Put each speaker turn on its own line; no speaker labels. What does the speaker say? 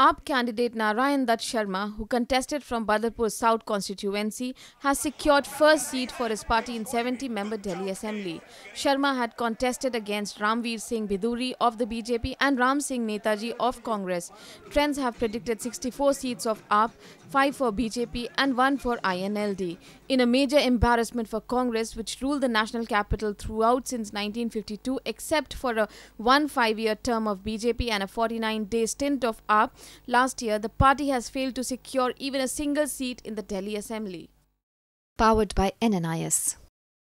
AAP candidate Narayan Dutt Sharma, who contested from Badarpur South constituency, has secured first seat for his party in 70-member Delhi Assembly. Sharma had contested against Ramveer Singh Biduri of the BJP and Ram Singh Netaji of Congress. Trends have predicted 64 seats of AAP, 5 for BJP and 1 for INLD. In a major embarrassment for Congress, which ruled the national capital throughout since 1952 except for a one five-year term of BJP and a 49-day stint of AAP, Last year, the party has failed to secure even a single seat in the Delhi Assembly.
Powered by NNIS.